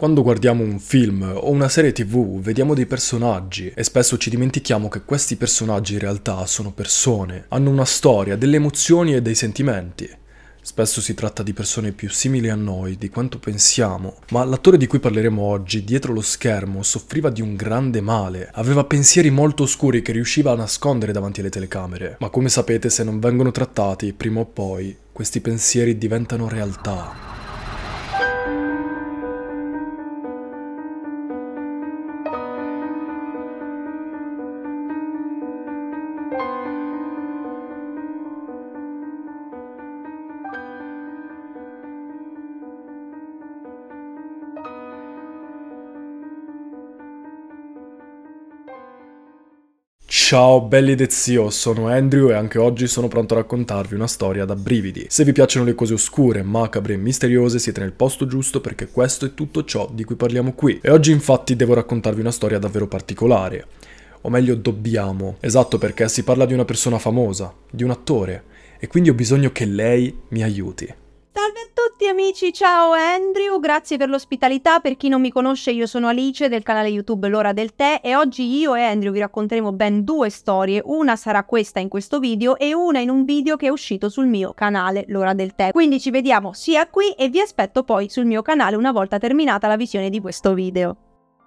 Quando guardiamo un film o una serie tv vediamo dei personaggi e spesso ci dimentichiamo che questi personaggi in realtà sono persone, hanno una storia, delle emozioni e dei sentimenti. Spesso si tratta di persone più simili a noi di quanto pensiamo, ma l'attore di cui parleremo oggi dietro lo schermo soffriva di un grande male, aveva pensieri molto oscuri che riusciva a nascondere davanti alle telecamere, ma come sapete se non vengono trattati prima o poi questi pensieri diventano realtà. Ciao belli ed zio, sono Andrew e anche oggi sono pronto a raccontarvi una storia da brividi. Se vi piacciono le cose oscure, macabre e misteriose siete nel posto giusto perché questo è tutto ciò di cui parliamo qui. E oggi infatti devo raccontarvi una storia davvero particolare. O meglio dobbiamo. Esatto perché si parla di una persona famosa, di un attore, e quindi ho bisogno che lei mi aiuti tutti amici, ciao Andrew, grazie per l'ospitalità. Per chi non mi conosce, io sono Alice del canale YouTube L'ora del tè e oggi io e Andrew vi racconteremo ben due storie. Una sarà questa in questo video e una in un video che è uscito sul mio canale L'ora del tè. Quindi ci vediamo sia qui e vi aspetto poi sul mio canale una volta terminata la visione di questo video.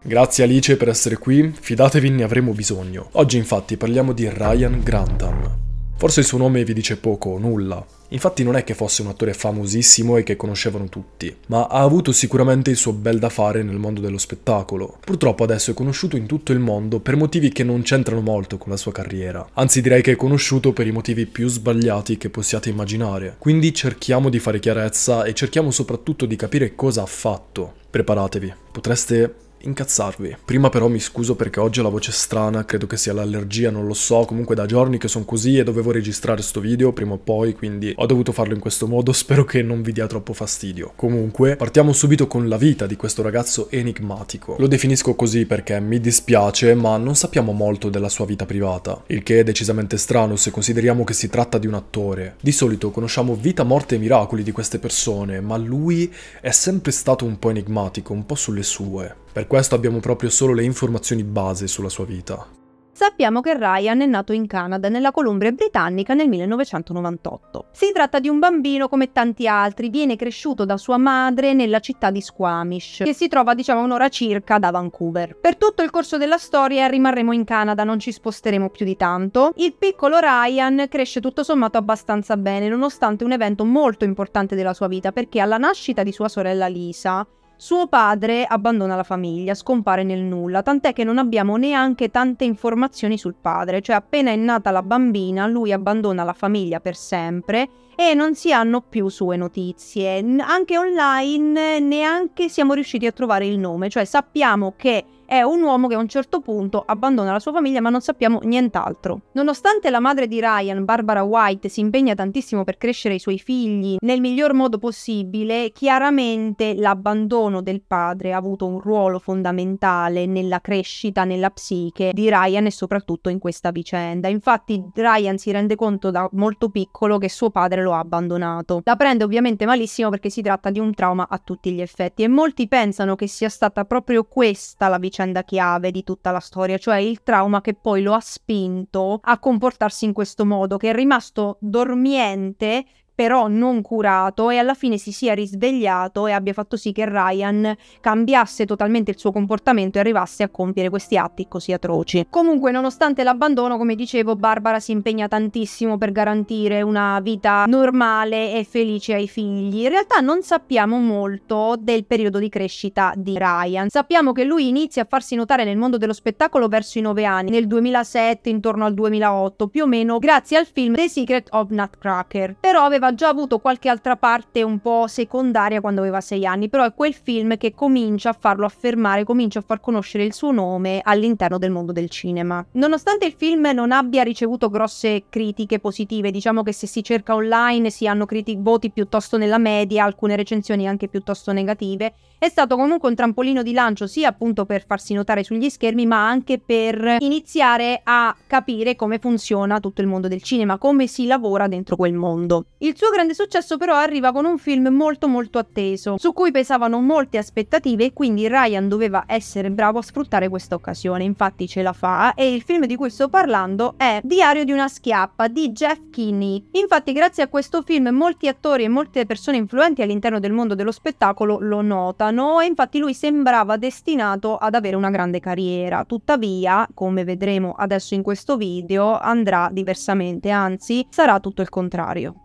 Grazie Alice per essere qui, fidatevi ne avremo bisogno. Oggi infatti parliamo di Ryan Grantham. Forse il suo nome vi dice poco o nulla. Infatti non è che fosse un attore famosissimo e che conoscevano tutti, ma ha avuto sicuramente il suo bel da fare nel mondo dello spettacolo. Purtroppo adesso è conosciuto in tutto il mondo per motivi che non c'entrano molto con la sua carriera. Anzi direi che è conosciuto per i motivi più sbagliati che possiate immaginare. Quindi cerchiamo di fare chiarezza e cerchiamo soprattutto di capire cosa ha fatto. Preparatevi, potreste incazzarvi. Prima però mi scuso perché oggi ho la voce strana, credo che sia l'allergia, non lo so, comunque da giorni che sono così e dovevo registrare sto video prima o poi, quindi ho dovuto farlo in questo modo, spero che non vi dia troppo fastidio. Comunque, partiamo subito con la vita di questo ragazzo enigmatico. Lo definisco così perché mi dispiace, ma non sappiamo molto della sua vita privata, il che è decisamente strano se consideriamo che si tratta di un attore. Di solito conosciamo vita, morte e miracoli di queste persone, ma lui è sempre stato un po' enigmatico, un po' sulle sue. Per questo abbiamo proprio solo le informazioni base sulla sua vita. Sappiamo che Ryan è nato in Canada, nella Columbia britannica, nel 1998. Si tratta di un bambino come tanti altri, viene cresciuto da sua madre nella città di Squamish, che si trova diciamo un'ora circa da Vancouver. Per tutto il corso della storia rimarremo in Canada, non ci sposteremo più di tanto. Il piccolo Ryan cresce tutto sommato abbastanza bene, nonostante un evento molto importante della sua vita, perché alla nascita di sua sorella Lisa, suo padre abbandona la famiglia, scompare nel nulla, tant'è che non abbiamo neanche tante informazioni sul padre, cioè appena è nata la bambina lui abbandona la famiglia per sempre e non si hanno più sue notizie. Anche online neanche siamo riusciti a trovare il nome, cioè sappiamo che è un uomo che a un certo punto abbandona la sua famiglia ma non sappiamo nient'altro. Nonostante la madre di Ryan, Barbara White, si impegna tantissimo per crescere i suoi figli nel miglior modo possibile, chiaramente l'abbandono del padre ha avuto un ruolo fondamentale nella crescita, nella psiche di Ryan e soprattutto in questa vicenda. Infatti Ryan si rende conto da molto piccolo che suo padre lo ha abbandonato. La prende ovviamente malissimo perché si tratta di un trauma a tutti gli effetti e molti pensano che sia stata proprio questa la vicenda vicenda chiave di tutta la storia, cioè il trauma che poi lo ha spinto a comportarsi in questo modo, che è rimasto dormiente però non curato e alla fine si sia risvegliato e abbia fatto sì che Ryan cambiasse totalmente il suo comportamento e arrivasse a compiere questi atti così atroci. Comunque, nonostante l'abbandono, come dicevo, Barbara si impegna tantissimo per garantire una vita normale e felice ai figli. In realtà non sappiamo molto del periodo di crescita di Ryan. Sappiamo che lui inizia a farsi notare nel mondo dello spettacolo verso i 9 anni, nel 2007, intorno al 2008, più o meno, grazie al film The Secret of Nutcracker. Però aveva aveva già avuto qualche altra parte un po' secondaria quando aveva sei anni, però è quel film che comincia a farlo affermare, comincia a far conoscere il suo nome all'interno del mondo del cinema. Nonostante il film non abbia ricevuto grosse critiche positive, diciamo che se si cerca online si hanno criti- voti piuttosto nella media, alcune recensioni anche piuttosto negative, è stato comunque un trampolino di lancio sia appunto per farsi notare sugli schermi, ma anche per iniziare a capire come funziona tutto il mondo del cinema, come si lavora dentro quel mondo. Il il suo grande successo però arriva con un film molto molto atteso, su cui pesavano molte aspettative e quindi Ryan doveva essere bravo a sfruttare questa occasione, infatti ce la fa e il film di cui sto parlando è Diario di una schiappa di Jeff Kinney. Infatti grazie a questo film molti attori e molte persone influenti all'interno del mondo dello spettacolo lo notano e infatti lui sembrava destinato ad avere una grande carriera, tuttavia come vedremo adesso in questo video andrà diversamente, anzi sarà tutto il contrario.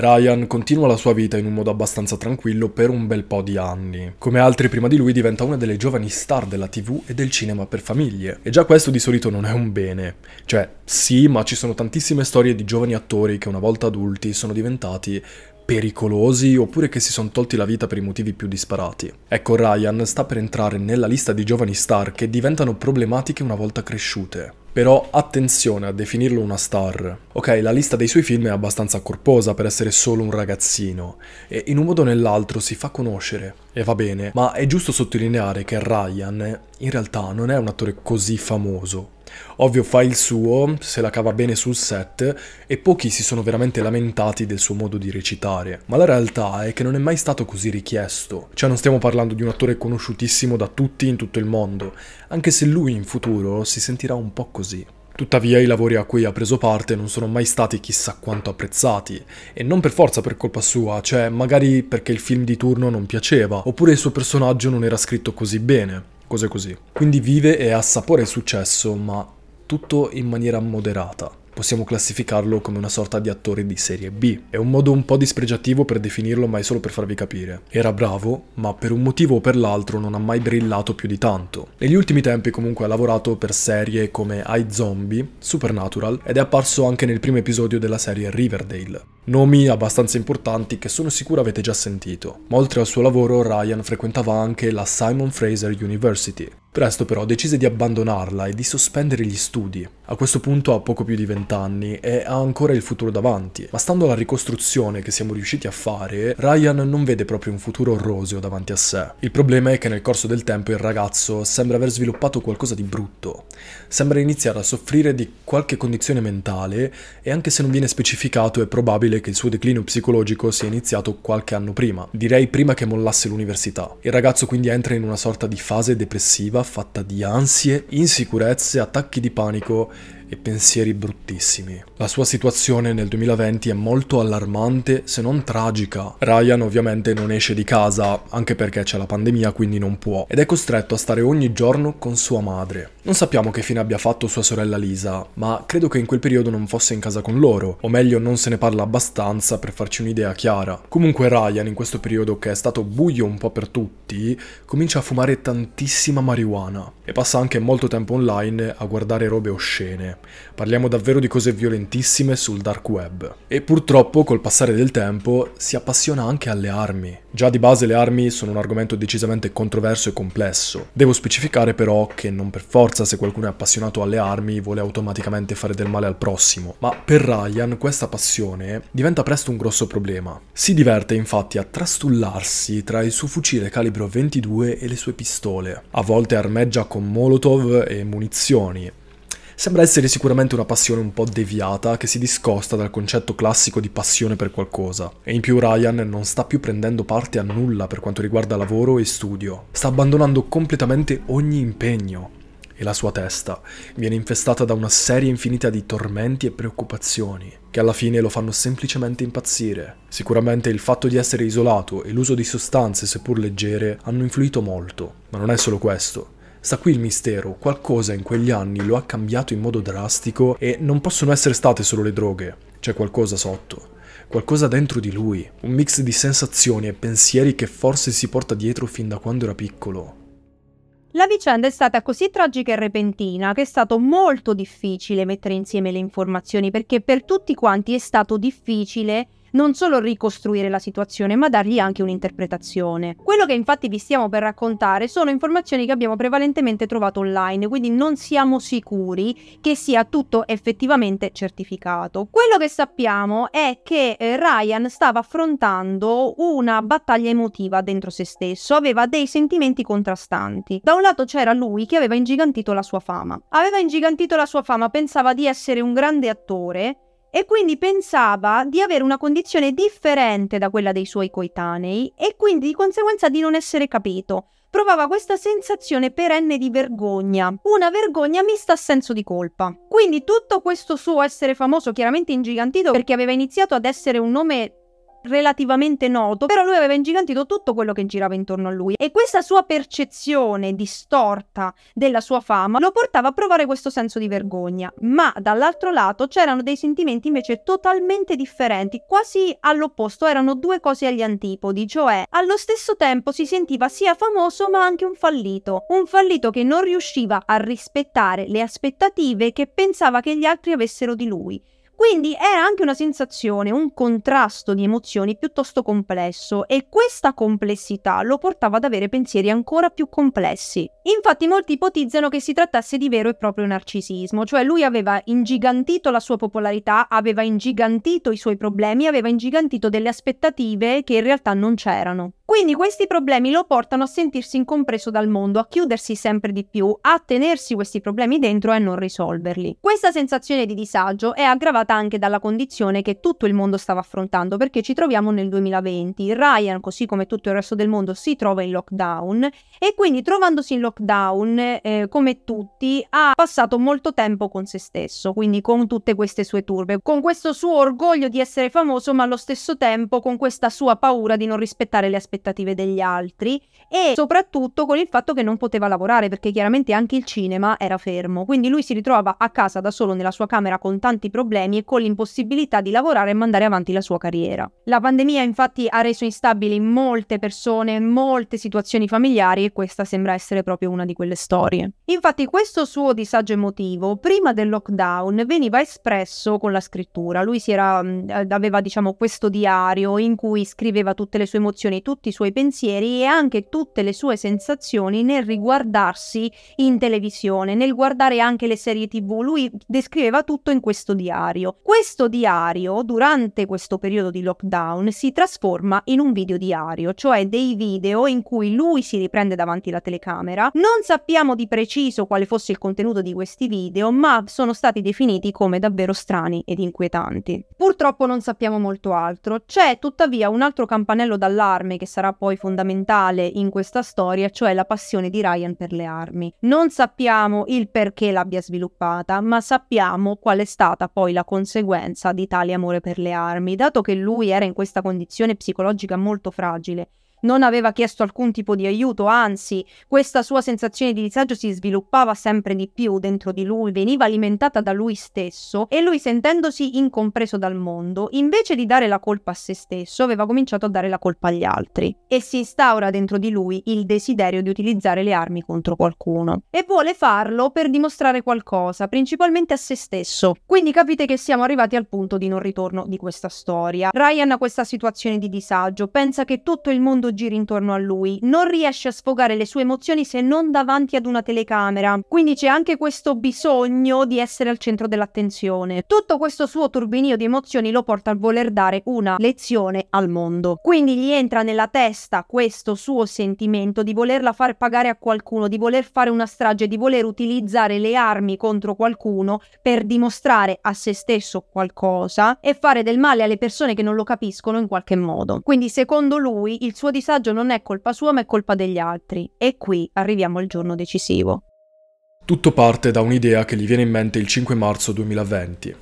Ryan continua la sua vita in un modo abbastanza tranquillo per un bel po' di anni. Come altri prima di lui diventa una delle giovani star della tv e del cinema per famiglie. E già questo di solito non è un bene. Cioè, sì, ma ci sono tantissime storie di giovani attori che una volta adulti sono diventati pericolosi oppure che si sono tolti la vita per i motivi più disparati. Ecco, Ryan sta per entrare nella lista di giovani star che diventano problematiche una volta cresciute però attenzione a definirlo una star. Ok, la lista dei suoi film è abbastanza corposa per essere solo un ragazzino, e in un modo o nell'altro si fa conoscere, e va bene, ma è giusto sottolineare che Ryan in realtà non è un attore così famoso, Ovvio fa il suo, se la cava bene sul set, e pochi si sono veramente lamentati del suo modo di recitare, ma la realtà è che non è mai stato così richiesto, cioè non stiamo parlando di un attore conosciutissimo da tutti in tutto il mondo, anche se lui in futuro si sentirà un po' così. Tuttavia i lavori a cui ha preso parte non sono mai stati chissà quanto apprezzati, e non per forza per colpa sua, cioè magari perché il film di turno non piaceva, oppure il suo personaggio non era scritto così bene cose così. Quindi vive e assapora il successo, ma tutto in maniera moderata. Possiamo classificarlo come una sorta di attore di serie B. È un modo un po' dispregiativo per definirlo, ma è solo per farvi capire. Era bravo, ma per un motivo o per l'altro non ha mai brillato più di tanto. Negli ultimi tempi comunque ha lavorato per serie come I Zombie, Supernatural ed è apparso anche nel primo episodio della serie Riverdale nomi abbastanza importanti che sono sicuro avete già sentito. Ma oltre al suo lavoro Ryan frequentava anche la Simon Fraser University. Presto però decise di abbandonarla e di sospendere gli studi. A questo punto ha poco più di vent'anni e ha ancora il futuro davanti, ma stando alla ricostruzione che siamo riusciti a fare, Ryan non vede proprio un futuro roseo davanti a sé. Il problema è che nel corso del tempo il ragazzo sembra aver sviluppato qualcosa di brutto, sembra iniziare a soffrire di qualche condizione mentale e anche se non viene specificato è probabile probabile che il suo declino psicologico sia iniziato qualche anno prima, direi prima che mollasse l'università. Il ragazzo quindi entra in una sorta di fase depressiva fatta di ansie, insicurezze, attacchi di panico e pensieri bruttissimi. La sua situazione nel 2020 è molto allarmante se non tragica. Ryan ovviamente non esce di casa, anche perché c'è la pandemia quindi non può, ed è costretto a stare ogni giorno con sua madre. Non sappiamo che fine abbia fatto sua sorella Lisa, ma credo che in quel periodo non fosse in casa con loro, o meglio non se ne parla abbastanza per farci un'idea chiara. Comunque Ryan in questo periodo che è stato buio un po' per tutti, comincia a fumare tantissima marijuana e passa anche molto tempo online a guardare robe oscene. Parliamo davvero di cose violentissime sul dark web. E purtroppo col passare del tempo si appassiona anche alle armi. Già di base le armi sono un argomento decisamente controverso e complesso. Devo specificare però che non per forza se qualcuno è appassionato alle armi vuole automaticamente fare del male al prossimo, ma per Ryan questa passione diventa presto un grosso problema. Si diverte infatti a trastullarsi tra il suo fucile calibro 22 e le sue pistole. A volte armeggia con molotov e munizioni, sembra essere sicuramente una passione un po' deviata che si discosta dal concetto classico di passione per qualcosa. E in più Ryan non sta più prendendo parte a nulla per quanto riguarda lavoro e studio. Sta abbandonando completamente ogni impegno e la sua testa viene infestata da una serie infinita di tormenti e preoccupazioni, che alla fine lo fanno semplicemente impazzire. Sicuramente il fatto di essere isolato e l'uso di sostanze, seppur leggere, hanno influito molto, ma non è solo questo. Sta qui il mistero, qualcosa in quegli anni lo ha cambiato in modo drastico e non possono essere state solo le droghe, c'è qualcosa sotto qualcosa dentro di lui, un mix di sensazioni e pensieri che forse si porta dietro fin da quando era piccolo. La vicenda è stata così tragica e repentina che è stato molto difficile mettere insieme le informazioni perché per tutti quanti è stato difficile non solo ricostruire la situazione, ma dargli anche un'interpretazione. Quello che infatti vi stiamo per raccontare sono informazioni che abbiamo prevalentemente trovato online, quindi non siamo sicuri che sia tutto effettivamente certificato. Quello che sappiamo è che eh, Ryan stava affrontando una battaglia emotiva dentro se stesso, aveva dei sentimenti contrastanti. Da un lato c'era lui che aveva ingigantito la sua fama. Aveva ingigantito la sua fama, pensava di essere un grande attore e quindi pensava di avere una condizione differente da quella dei suoi coetanei e quindi di conseguenza di non essere capito. Provava questa sensazione perenne di vergogna, una vergogna mista a senso di colpa. Quindi tutto questo suo essere famoso, chiaramente ingigantito perché aveva iniziato ad essere un nome relativamente noto, però lui aveva ingigantito tutto quello che girava intorno a lui e questa sua percezione distorta della sua fama lo portava a provare questo senso di vergogna, ma dall'altro lato c'erano dei sentimenti invece totalmente differenti, quasi all'opposto, erano due cose agli antipodi, cioè allo stesso tempo si sentiva sia famoso ma anche un fallito, un fallito che non riusciva a rispettare le aspettative che pensava che gli altri avessero di lui quindi era anche una sensazione, un contrasto di emozioni piuttosto complesso e questa complessità lo portava ad avere pensieri ancora più complessi. Infatti molti ipotizzano che si trattasse di vero e proprio narcisismo, cioè lui aveva ingigantito la sua popolarità, aveva ingigantito i suoi problemi, aveva ingigantito delle aspettative che in realtà non c'erano. Quindi questi problemi lo portano a sentirsi incompreso dal mondo, a chiudersi sempre di più, a tenersi questi problemi dentro e a non risolverli. Questa sensazione di disagio è aggravata anche dalla condizione che tutto il mondo stava affrontando perché ci troviamo nel 2020. Ryan, così come tutto il resto del mondo, si trova in lockdown e quindi trovandosi in lockdown, eh, come tutti, ha passato molto tempo con se stesso, quindi con tutte queste sue turbe, con questo suo orgoglio di essere famoso ma allo stesso tempo con questa sua paura di non rispettare le aspettative aspettative degli altri e soprattutto con il fatto che non poteva lavorare perché chiaramente anche il cinema era fermo. Quindi lui si ritrova a casa da solo nella sua camera con tanti problemi e con l'impossibilità di lavorare e mandare avanti la sua carriera. La pandemia infatti ha reso instabili molte persone, molte situazioni familiari e questa sembra essere proprio una di quelle storie. Infatti questo suo disagio emotivo prima del lockdown veniva espresso con la scrittura. Lui era, aveva diciamo questo diario in cui scriveva tutte le sue emozioni, tutti tutti i suoi pensieri e anche tutte le sue sensazioni nel riguardarsi in televisione, nel guardare anche le serie tv. Lui descriveva tutto in questo diario. Questo diario, durante questo periodo di lockdown, si trasforma in un video diario, cioè dei video in cui lui si riprende davanti alla telecamera. Non sappiamo di preciso quale fosse il contenuto di questi video, ma sono stati definiti come davvero strani ed inquietanti. Purtroppo non sappiamo molto altro. C'è tuttavia un altro campanello d'allarme che sarà poi fondamentale in questa storia, cioè la passione di Ryan per le armi. Non sappiamo il perché l'abbia sviluppata, ma sappiamo qual è stata poi la conseguenza di tale amore per le armi, dato che lui era in questa condizione psicologica molto fragile non aveva chiesto alcun tipo di aiuto, anzi questa sua sensazione di disagio si sviluppava sempre di più dentro di lui, veniva alimentata da lui stesso e lui sentendosi incompreso dal mondo, invece di dare la colpa a se stesso, aveva cominciato a dare la colpa agli altri e si instaura dentro di lui il desiderio di utilizzare le armi contro qualcuno e vuole farlo per dimostrare qualcosa, principalmente a se stesso. Quindi capite che siamo arrivati al punto di non ritorno di questa storia. Ryan ha questa situazione di disagio, pensa che tutto il mondo mondo giri intorno a lui. Non riesce a sfogare le sue emozioni se non davanti ad una telecamera. Quindi c'è anche questo bisogno di essere al centro dell'attenzione. Tutto questo suo turbinio di emozioni lo porta a voler dare una lezione al mondo. Quindi gli entra nella testa questo suo sentimento di volerla far pagare a qualcuno, di voler fare una strage, di voler utilizzare le armi contro qualcuno per dimostrare a se stesso qualcosa e fare del male alle persone che non lo capiscono in qualche modo. Quindi secondo lui il suo disagio non è colpa sua ma è colpa degli altri. E qui arriviamo al giorno decisivo. Tutto parte da un'idea che gli viene in mente il 5 marzo 2020.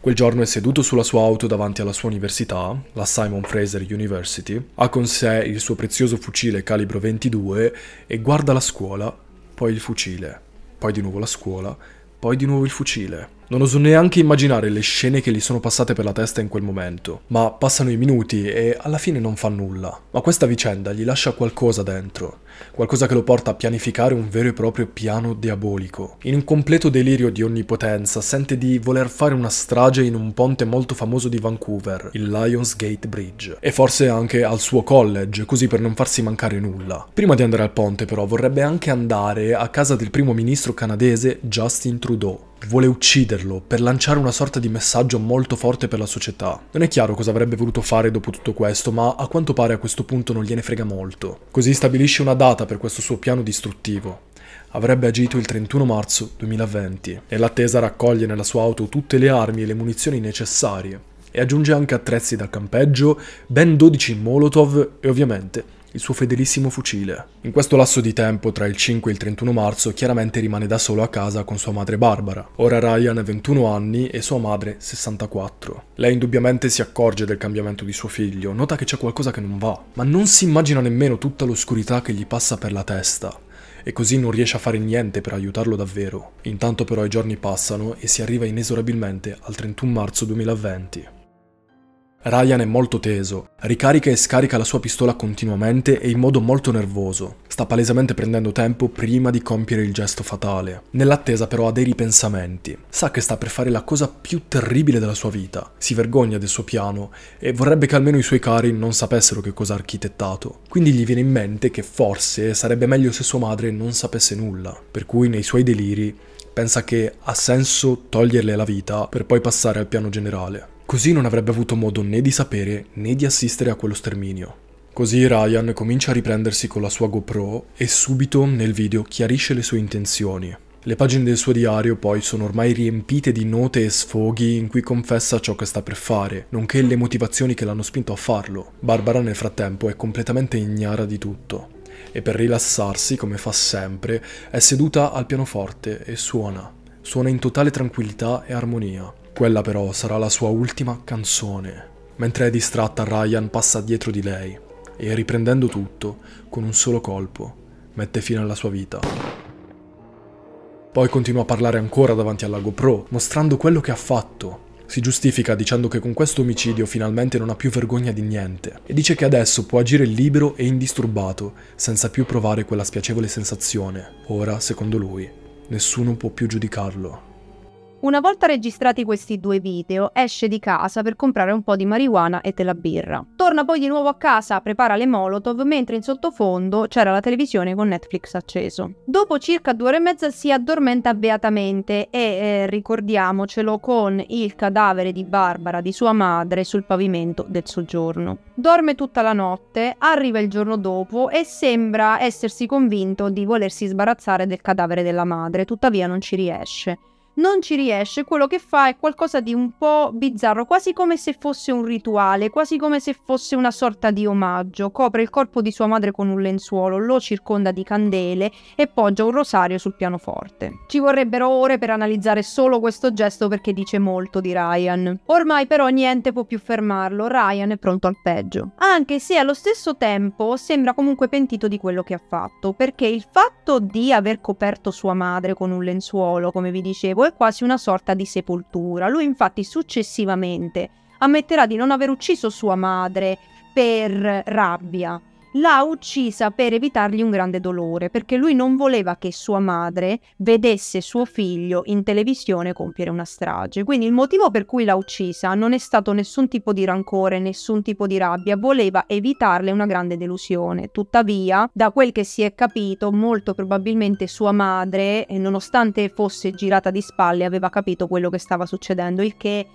Quel giorno è seduto sulla sua auto davanti alla sua università, la Simon Fraser University, ha con sé il suo prezioso fucile calibro 22 e guarda la scuola, poi il fucile, poi di nuovo la scuola poi di nuovo il fucile. Non oso neanche immaginare le scene che gli sono passate per la testa in quel momento, ma passano i minuti e alla fine non fa nulla. Ma questa vicenda gli lascia qualcosa dentro, qualcosa che lo porta a pianificare un vero e proprio piano diabolico. In un completo delirio di onnipotenza, sente di voler fare una strage in un ponte molto famoso di Vancouver, il Lionsgate Bridge, e forse anche al suo college, così per non farsi mancare nulla. Prima di andare al ponte, però, vorrebbe anche andare a casa del primo ministro canadese Justin Trudeau, vuole ucciderlo per lanciare una sorta di messaggio molto forte per la società. Non è chiaro cosa avrebbe voluto fare dopo tutto questo, ma a quanto pare a questo punto non gliene frega molto. Così stabilisce una data per questo suo piano distruttivo. Avrebbe agito il 31 marzo 2020. Nell'attesa raccoglie nella sua auto tutte le armi e le munizioni necessarie e aggiunge anche attrezzi da campeggio, ben 12 molotov e ovviamente il suo fedelissimo fucile. In questo lasso di tempo, tra il 5 e il 31 marzo, chiaramente rimane da solo a casa con sua madre Barbara. Ora Ryan ha 21 anni e sua madre 64. Lei indubbiamente si accorge del cambiamento di suo figlio, nota che c'è qualcosa che non va, ma non si immagina nemmeno tutta l'oscurità che gli passa per la testa e così non riesce a fare niente per aiutarlo davvero. Intanto però i giorni passano e si arriva inesorabilmente al 31 marzo 2020. Ryan è molto teso, ricarica e scarica la sua pistola continuamente e in modo molto nervoso. Sta palesemente prendendo tempo prima di compiere il gesto fatale. Nell'attesa però ha dei ripensamenti. Sa che sta per fare la cosa più terribile della sua vita, si vergogna del suo piano e vorrebbe che almeno i suoi cari non sapessero che cosa ha architettato. Quindi gli viene in mente che forse sarebbe meglio se sua madre non sapesse nulla, per cui nei suoi deliri pensa che ha senso toglierle la vita per poi passare al piano generale. Così non avrebbe avuto modo né di sapere né di assistere a quello sterminio. Così Ryan comincia a riprendersi con la sua GoPro e subito nel video chiarisce le sue intenzioni. Le pagine del suo diario poi sono ormai riempite di note e sfoghi in cui confessa ciò che sta per fare, nonché le motivazioni che l'hanno spinto a farlo. Barbara nel frattempo è completamente ignara di tutto e per rilassarsi, come fa sempre, è seduta al pianoforte e suona. Suona in totale tranquillità e armonia. Quella però sarà la sua ultima canzone. Mentre è distratta Ryan passa dietro di lei e riprendendo tutto, con un solo colpo, mette fine alla sua vita. Poi continua a parlare ancora davanti alla GoPro, mostrando quello che ha fatto. Si giustifica dicendo che con questo omicidio finalmente non ha più vergogna di niente e dice che adesso può agire libero e indisturbato, senza più provare quella spiacevole sensazione. Ora, secondo lui, nessuno può più giudicarlo. Una volta registrati questi due video, esce di casa per comprare un po' di marijuana e della birra. Torna poi di nuovo a casa, prepara le Molotov, mentre in sottofondo c'era la televisione con Netflix acceso. Dopo circa due ore e mezza si addormenta beatamente e, eh, ricordiamocelo, con il cadavere di Barbara, di sua madre, sul pavimento del soggiorno. Dorme tutta la notte, arriva il giorno dopo e sembra essersi convinto di volersi sbarazzare del cadavere della madre, tuttavia non ci riesce non ci riesce, quello che fa è qualcosa di un po' bizzarro, quasi come se fosse un rituale, quasi come se fosse una sorta di omaggio. Copre il corpo di sua madre con un lenzuolo, lo circonda di candele e poggia un rosario sul pianoforte. Ci vorrebbero ore per analizzare solo questo gesto perché dice molto di Ryan. Ormai però niente può più fermarlo, Ryan è pronto al peggio. Anche se allo stesso tempo sembra comunque pentito di quello che ha fatto, perché il fatto di aver coperto sua madre con un lenzuolo, come vi dicevo, è quasi una sorta di sepoltura. Lui infatti successivamente ammetterà di non aver ucciso sua madre per rabbia, l'ha uccisa per evitargli un grande dolore, perché lui non voleva che sua madre vedesse suo figlio in televisione compiere una strage. Quindi il motivo per cui l'ha uccisa non è stato nessun tipo di rancore, nessun tipo di rabbia, voleva evitarle una grande delusione. Tuttavia, da quel che si è capito, molto probabilmente sua madre, eh, nonostante fosse girata di spalle, aveva capito quello che stava succedendo, il che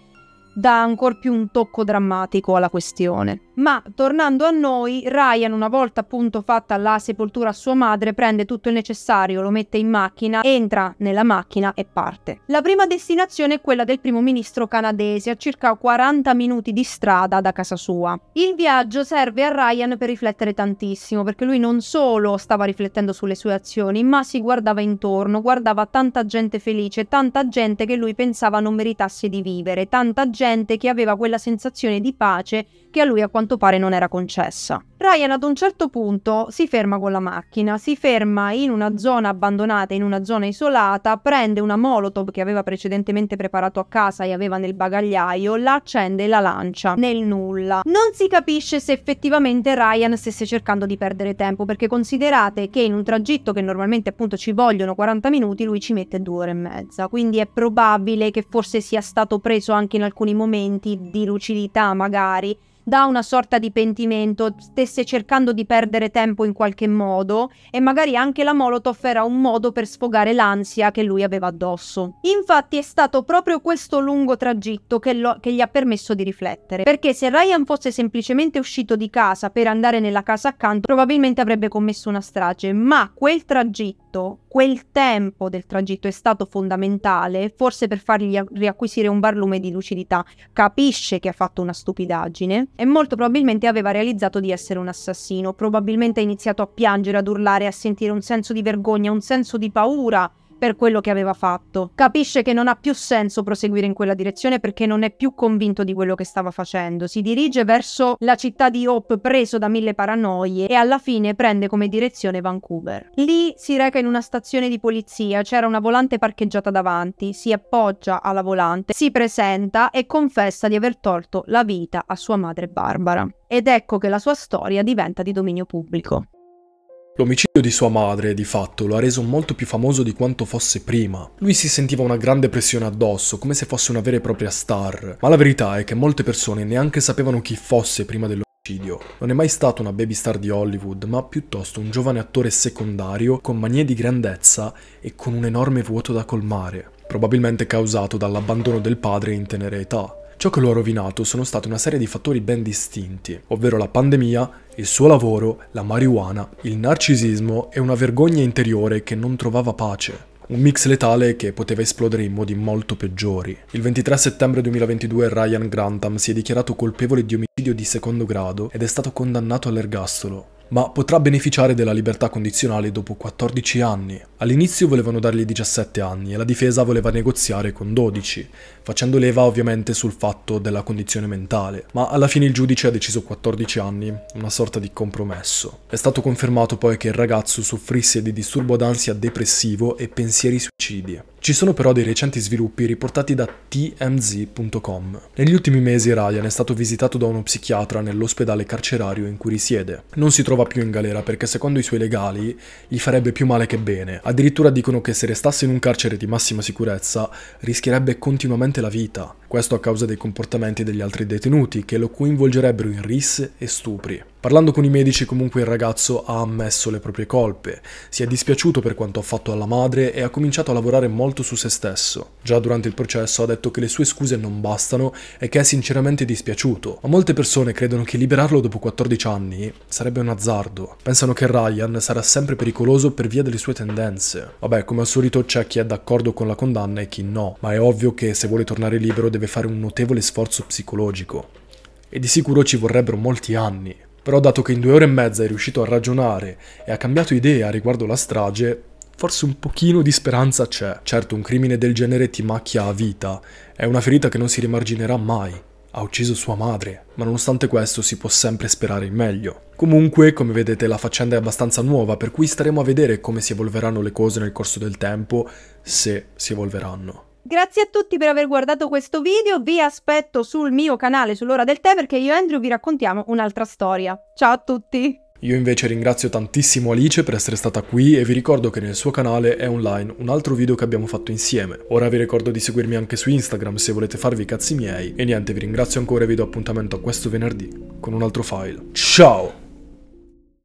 dà ancora più un tocco drammatico alla questione. Ma tornando a noi, Ryan, una volta appunto fatta la sepoltura a sua madre, prende tutto il necessario, lo mette in macchina, entra nella macchina e parte. La prima destinazione è quella del primo ministro canadese, a circa 40 minuti di strada da casa sua. Il viaggio serve a Ryan per riflettere tantissimo, perché lui non solo stava riflettendo sulle sue azioni, ma si guardava intorno, guardava tanta gente felice, tanta gente che lui pensava non meritasse di vivere, tanta gente gente che aveva quella sensazione di pace che a lui a quanto pare non era concessa. Ryan ad un certo punto si ferma con la macchina, si ferma in una zona abbandonata, in una zona isolata, prende una molotov che aveva precedentemente preparato a casa e aveva nel bagagliaio, la accende e la lancia nel nulla. Non si capisce se effettivamente Ryan stesse cercando di perdere tempo, perché considerate che in un tragitto che normalmente appunto ci vogliono 40 minuti, lui ci mette due ore e mezza, quindi è probabile che forse sia stato preso anche in alcuni momenti di lucidità magari da una sorta di pentimento, stesse cercando di perdere tempo in qualche modo e magari anche la Molotov era un modo per sfogare l'ansia che lui aveva addosso. Infatti è stato proprio questo lungo tragitto che, lo, che gli ha permesso di riflettere, perché se Ryan fosse semplicemente uscito di casa per andare nella casa accanto probabilmente avrebbe commesso una strage, ma quel tragitto, quel tempo del tragitto è stato fondamentale, forse per fargli riacquisire un barlume di lucidità. Capisce che ha fatto una stupidaggine, e molto probabilmente aveva realizzato di essere un assassino, probabilmente ha iniziato a piangere, ad urlare, a sentire un senso di vergogna, un senso di paura per quello che aveva fatto. Capisce che non ha più senso proseguire in quella direzione perché non è più convinto di quello che stava facendo. Si dirige verso la città di Hope preso da mille paranoie e alla fine prende come direzione Vancouver. Lì si reca in una stazione di polizia, c'era una volante parcheggiata davanti, si appoggia alla volante, si presenta e confessa di aver tolto la vita a sua madre Barbara. Ed ecco che la sua storia diventa di dominio pubblico. L'omicidio di sua madre, di fatto, lo ha reso molto più famoso di quanto fosse prima. Lui si sentiva una grande pressione addosso, come se fosse una vera e propria star, ma la verità è che molte persone neanche sapevano chi fosse prima dell'omicidio. Non è mai stato una baby star di Hollywood, ma piuttosto un giovane attore secondario con manie di grandezza e con un enorme vuoto da colmare, probabilmente causato dall'abbandono del padre in tenera età. Ciò che lo ha rovinato sono state una serie di fattori ben distinti, ovvero la pandemia, il suo lavoro, la marijuana, il narcisismo e una vergogna interiore che non trovava pace. Un mix letale che poteva esplodere in modi molto peggiori. Il 23 settembre 2022 Ryan Grantham si è dichiarato colpevole di omicidio di secondo grado ed è stato condannato all'ergastolo ma potrà beneficiare della libertà condizionale dopo 14 anni. All'inizio volevano dargli 17 anni e la difesa voleva negoziare con 12, facendo leva ovviamente sul fatto della condizione mentale, ma alla fine il giudice ha deciso 14 anni, una sorta di compromesso. È stato confermato poi che il ragazzo soffrisse di disturbo d'ansia depressivo e pensieri suicidi. Ci sono però dei recenti sviluppi riportati da tmz.com. Negli ultimi mesi Ryan è stato visitato da uno psichiatra nell'ospedale carcerario in cui risiede. Non si trova più in galera perché secondo i suoi legali gli farebbe più male che bene. Addirittura dicono che se restasse in un carcere di massima sicurezza rischierebbe continuamente la vita. Questo a causa dei comportamenti degli altri detenuti che lo coinvolgerebbero in risse e stupri. Parlando con i medici comunque il ragazzo ha ammesso le proprie colpe, si è dispiaciuto per quanto ha fatto alla madre e ha cominciato a lavorare molto su se stesso. Già durante il processo ha detto che le sue scuse non bastano e che è sinceramente dispiaciuto, ma molte persone credono che liberarlo dopo 14 anni sarebbe un azzardo. Pensano che Ryan sarà sempre pericoloso per via delle sue tendenze. Vabbè, come al solito c'è chi è d'accordo con la condanna e chi no, ma è ovvio che se vuole tornare libero deve fare un notevole sforzo psicologico. E di sicuro ci vorrebbero molti anni. Però dato che in due ore e mezza è riuscito a ragionare e ha cambiato idea riguardo la strage, forse un pochino di speranza c'è. Certo, un crimine del genere ti macchia a vita, è una ferita che non si rimarginerà mai. Ha ucciso sua madre, ma nonostante questo si può sempre sperare il meglio. Comunque, come vedete, la faccenda è abbastanza nuova, per cui staremo a vedere come si evolveranno le cose nel corso del tempo, se si evolveranno. Grazie a tutti per aver guardato questo video, vi aspetto sul mio canale sull'ora del tè perché io e Andrew vi raccontiamo un'altra storia. Ciao a tutti! Io invece ringrazio tantissimo Alice per essere stata qui e vi ricordo che nel suo canale è online un altro video che abbiamo fatto insieme. Ora vi ricordo di seguirmi anche su Instagram se volete farvi i cazzi miei e niente vi ringrazio ancora e vi do appuntamento a questo venerdì con un altro file. Ciao!